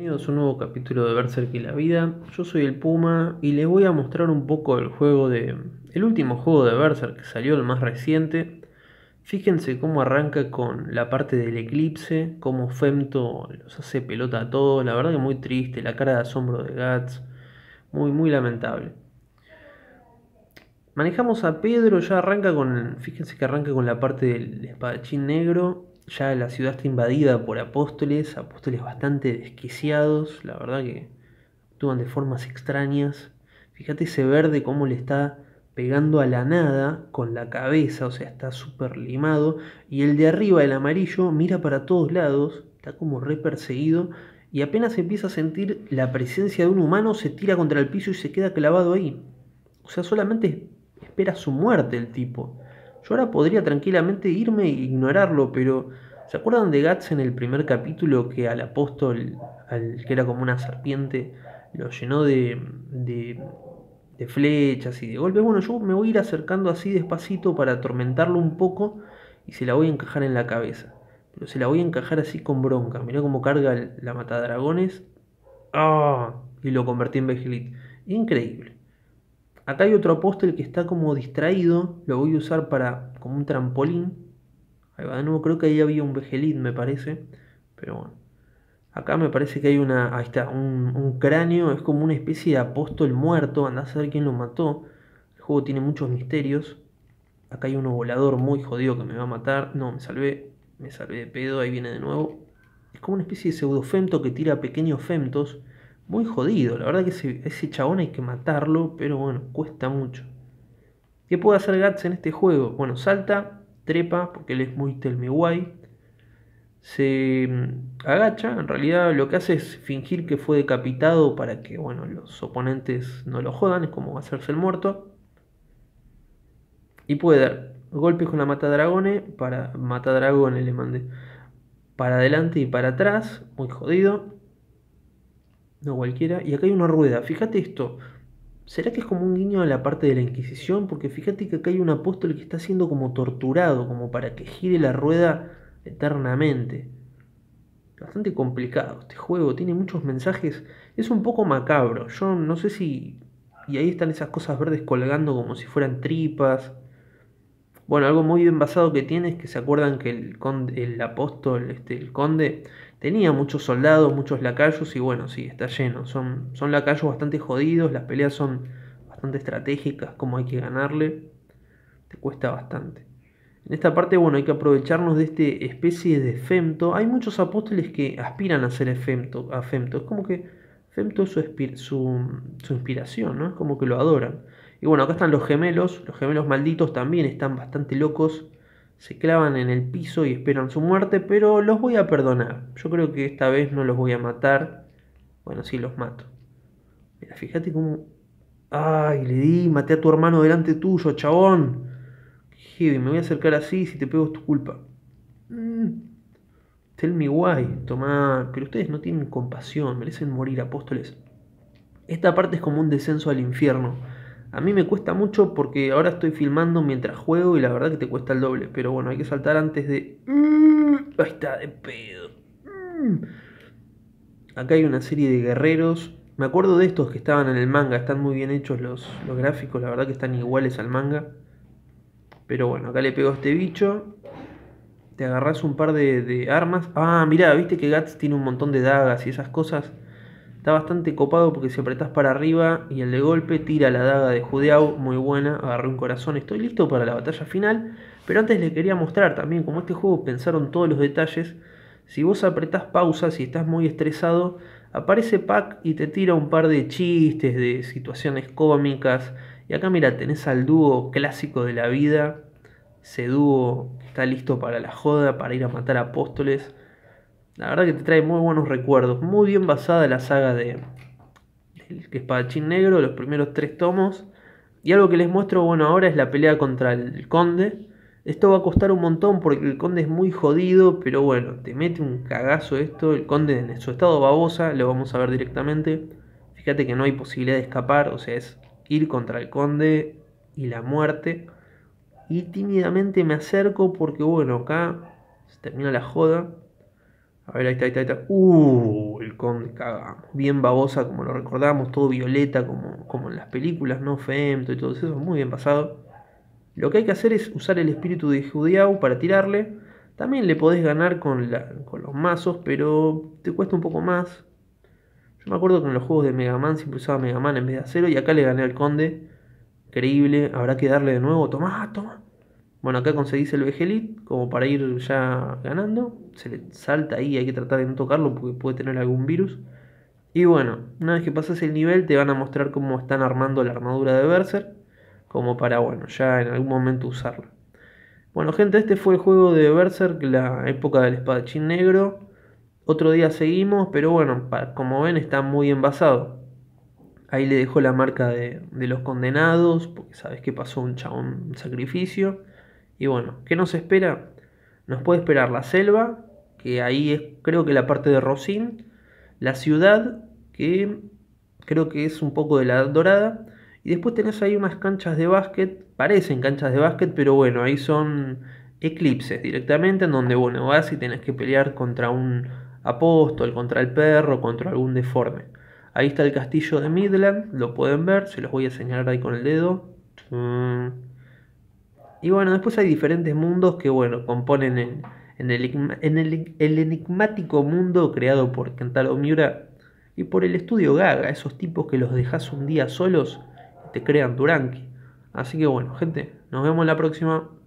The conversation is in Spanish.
Bienvenidos a un nuevo capítulo de Berserk y la vida. Yo soy el Puma y les voy a mostrar un poco el juego de. el último juego de Berserk que salió, el más reciente. Fíjense cómo arranca con la parte del eclipse, cómo Femto los hace pelota a todos, la verdad que muy triste, la cara de asombro de Guts, muy muy lamentable. Manejamos a Pedro, ya arranca con. fíjense que arranca con la parte del espadachín negro ya la ciudad está invadida por apóstoles, apóstoles bastante desquiciados, la verdad que actúan de formas extrañas. Fíjate ese verde cómo le está pegando a la nada con la cabeza, o sea, está súper limado. Y el de arriba, el amarillo, mira para todos lados, está como re perseguido. Y apenas empieza a sentir la presencia de un humano, se tira contra el piso y se queda clavado ahí. O sea, solamente espera su muerte el tipo. Yo ahora podría tranquilamente irme e ignorarlo, pero ¿se acuerdan de Gats en el primer capítulo que al apóstol, al que era como una serpiente, lo llenó de, de, flechas y de golpes? Bueno, yo me voy a ir acercando así despacito para atormentarlo un poco y se la voy a encajar en la cabeza. Pero se la voy a encajar así con bronca. Mirá cómo carga la matadragones. ¡Ah! Y lo convertí en begelit. Increíble. Acá hay otro apóstol que está como distraído. Lo voy a usar para como un trampolín. Ahí va de nuevo. Creo que ahí había un vejelid, me parece. Pero bueno. Acá me parece que hay una. Ahí está, un, cráneo. Es como una especie de apóstol muerto. Andá a saber quién lo mató. El juego tiene muchos misterios. Acá hay uno volador muy jodido que me va a matar. No, me salvé. Me salvé de pedo. Ahí viene de nuevo. Es como una especie de pseudofemto que tira pequeños femtos muy jodido. La verdad que ese, ese chabón hay que matarlo, pero bueno, cuesta mucho. ¿Qué puede hacer Guts en este juego? Bueno, salta, trepa, porque él es muy Tell Se mm, agacha, en realidad lo que hace es fingir que fue decapitado para que bueno, los oponentes no lo jodan, es como hacerse el muerto. Y puede dar golpes con la dragones. para matadragones le mande. para adelante y para atrás, muy jodido no cualquiera, y acá hay una rueda. Fíjate esto. ¿Será que es como un guiño a la parte de la Inquisición? Porque fíjate que acá hay un apóstol que está siendo como torturado, como para que gire la rueda eternamente. Bastante complicado este juego, tiene muchos mensajes. Es un poco macabro. Yo no sé si. Y ahí están esas cosas verdes colgando como si fueran tripas. Bueno, algo muy bien basado que tiene es que se acuerdan que el, el apóstol, este, el conde, tenía muchos soldados, muchos lacayos y bueno, sí, está lleno. Son, son lacayos bastante jodidos, las peleas son bastante estratégicas, como hay que ganarle, te cuesta bastante. En esta parte, bueno, hay que aprovecharnos de esta especie de femto. Hay muchos apóstoles que aspiran a ser efemto, a femto. Es como que femto es su, inspiración, Es como que lo adoran. Y bueno, acá están los gemelos. Los gemelos malditos también están bastante locos. Se clavan en el piso y esperan su muerte, pero los voy a perdonar. Yo creo que esta vez no los voy a matar. Bueno, sí, los mato. Mira, fíjate cómo... ¡Ay, le di! Maté a tu hermano delante tuyo, chabón. Heavy, me voy a acercar así, si te pego es tu culpa. Mm. Tell me why, tomá. Pero ustedes no tienen compasión, merecen morir, apóstoles. Esta parte es como un descenso al infierno a mí me cuesta mucho porque ahora estoy filmando mientras juego y la verdad que te cuesta el doble. Pero bueno, hay que saltar antes de... Mm, ahí está, de pedo. Mm. Acá hay una serie de guerreros. Me acuerdo de estos que estaban en el manga. Están muy bien hechos los, gráficos. La verdad que están iguales al manga. Pero bueno, acá le pego a este bicho. Te agarras un par de, de armas. Ah, mira, viste que Gats tiene un montón de dagas y esas cosas. Está bastante copado porque si apretás para arriba y el de golpe tira la daga de Judeau, muy buena, agarré un corazón, estoy listo para la batalla final. Pero antes le quería mostrar también, como este juego pensaron todos los detalles, si vos apretás pausa, si estás muy estresado, aparece Pac y te tira un par de chistes, de situaciones cómicas. Y acá mira, tenés al dúo clásico de la vida, ese dúo está listo para la joda, para ir a matar apóstoles la verdad que te trae muy buenos recuerdos. Muy bien basada la saga de, El Espadachín Negro, los primeros tres tomos. Y algo que les muestro, bueno, ahora es la pelea contra el Conde. Esto va a costar un montón porque el Conde es muy jodido, pero bueno, te mete un cagazo esto. El Conde en su estado babosa, lo vamos a ver directamente. Fíjate que no hay posibilidad de escapar, o sea, es ir contra el Conde y la muerte. Y tímidamente me acerco porque, bueno, acá se termina la joda. A ver, ahí está, ahí está, ahí uh, el conde, cagamos. Bien babosa, como lo recordamos, todo violeta, como, como en las películas, ¿no? Femto y todo eso, muy bien pasado. Lo que hay que hacer es usar el espíritu de Judiao para tirarle. También le podés ganar con, los mazos, pero te cuesta un poco más. Yo me acuerdo que en los juegos de Mega Man siempre usaba Mega Man en vez de acero y acá le gané al conde. creíble habrá que darle de nuevo. Tomá, toma. Bueno, acá conseguís el Vegelit como para ir ya ganando. Se le salta ahí, hay que tratar de no tocarlo porque puede tener algún virus. Y bueno, una vez que pasas el nivel te van a mostrar cómo están armando la armadura de Berser. Como para, bueno, ya en algún momento usarla. Bueno gente, este fue el juego de Berserk, la época del espadachín negro. Otro día seguimos, pero bueno, como ven está muy envasado. Ahí le dejó la marca de, los condenados, porque sabes que pasó un chabón un sacrificio. Y bueno, ¿qué nos espera? Nos puede esperar la selva, que ahí es creo que la parte de Rosin. la ciudad, que creo que es un poco de la dorada, y después tenés ahí unas canchas de básquet, parecen canchas de básquet, pero bueno, ahí son eclipses directamente, en donde bueno, vas y tenés que pelear contra un apóstol, contra el perro, contra algún deforme. Ahí está el castillo de Midland, lo pueden ver, se los voy a señalar ahí con el dedo. Mm. Y bueno, después hay diferentes mundos que, bueno, componen en, en, el, enigmático mundo creado por Kentaro Miura y por el estudio Gaga, esos tipos que los dejas un día solos y te crean Turanki. Así que bueno, gente, nos vemos la próxima.